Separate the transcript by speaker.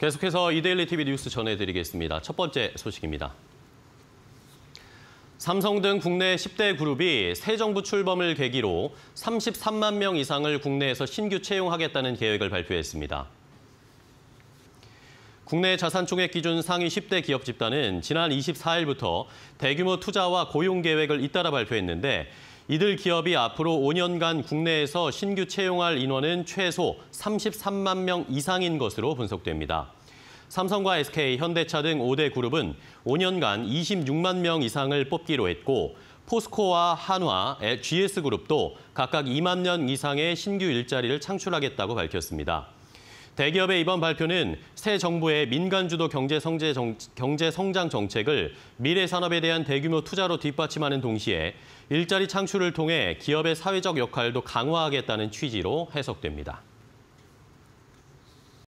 Speaker 1: 계속해서 이데일리 TV 뉴스 전해드리겠습니다. 첫 번째 소식입니다. 삼성 등 국내 10대 그룹이 새 정부 출범을 계기로 33만 명 이상을 국내에서 신규 채용하겠다는 계획을 발표했습니다. 국내 자산총액 기준 상위 10대 기업 집단은 지난 24일부터 대규모 투자와 고용 계획을 잇따라 발표했는데 이들 기업이 앞으로 5년간 국내에서 신규 채용할 인원은 최소 33만 명 이상인 것으로 분석됩니다. 삼성과 SK, 현대차 등 5대 그룹은 5년간 26만 명 이상을 뽑기로 했고 포스코와 한화, GS그룹도 각각 2만 명 이상의 신규 일자리를 창출하겠다고 밝혔습니다. 대기업의 이번 발표는 새 정부의 민간 주도 경제, 성장 정책을 미래 산업에 대한 대규모 투자로 뒷받침하는 동시에 일자리 창출을 통해 기업의 사회적 역할도 강화하겠다는 취지로 해석됩니다.